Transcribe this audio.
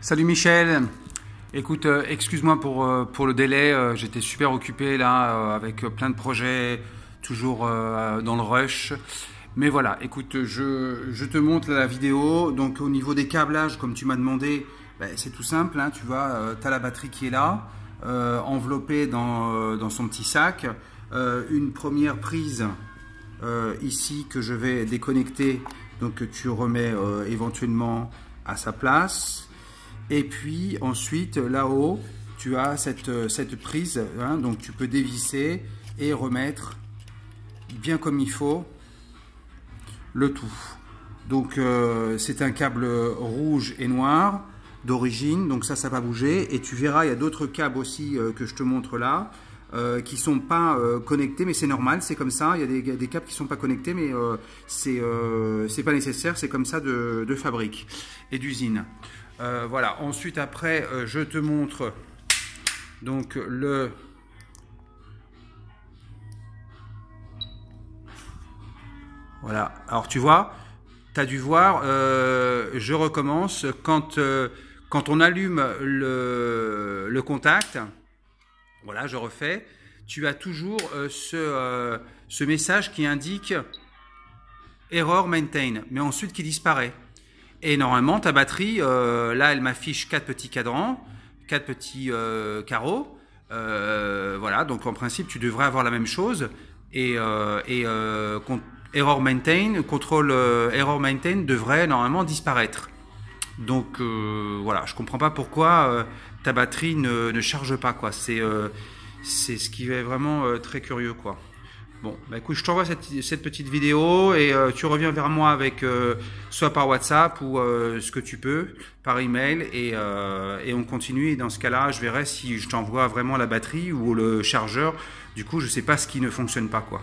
Salut Michel. Écoute, euh, excuse-moi euh, pour, le délai. Euh, j'étais super occupé là avec plein de projets, toujours dans le rush. Mais voilà, écoute, je, te montre la vidéo. Donc au niveau des câblages, comme tu m'as demandé, ben, c'est tout simple. Hein, tu vois, tu as la batterie qui est là, enveloppée dans, son petit sac. une première prise ici que je vais déconnecter. Donc que tu remets éventuellement à sa place. Et puis ensuite, là-haut, tu as cette, prise, hein, donc tu peux dévisser et remettre bien comme il faut le tout. Donc euh, c'est un câble rouge et noir d'origine, donc ça, ça va bouger. Et tu verras, il y a d'autres câbles aussi euh, que je te montre là, euh, qui sont pas euh, connectés, mais c'est normal, c'est comme ça. Il y a des, câbles qui sont pas connectés, mais c'est pas nécessaire, c'est comme ça de, de fabrique et d'usine. Euh, voilà, ensuite après, euh, je te montre donc le... Voilà, alors tu vois, tu as dû voir, euh, je recommence, quand, quand on allume le, le, contact, voilà, je refais, tu as toujours ce, ce message qui indique error maintain, mais ensuite qui disparaît. Et normalement, ta batterie, euh, là, elle m'affiche quatre petits cadrans, quatre petits euh, carreaux. Euh, voilà, donc en principe, tu devrais avoir la même chose. Et, et error maintain, contrôle error maintain devrait normalement disparaître. Donc voilà, je ne comprends pas pourquoi ta batterie ne, ne, charge pas quoi. C'est c'est ce qui est vraiment très curieux quoi. Bon, bah, écoute, je t'envoie cette, petite vidéo et euh, tu reviens vers moi avec euh, soit par WhatsApp ou euh, ce que tu peux, par email et, et on continue. Et dans ce cas-là, je verrai si je t'envoie vraiment la batterie ou le chargeur. Du coup, je sais pas ce qui ne fonctionne pas quoi.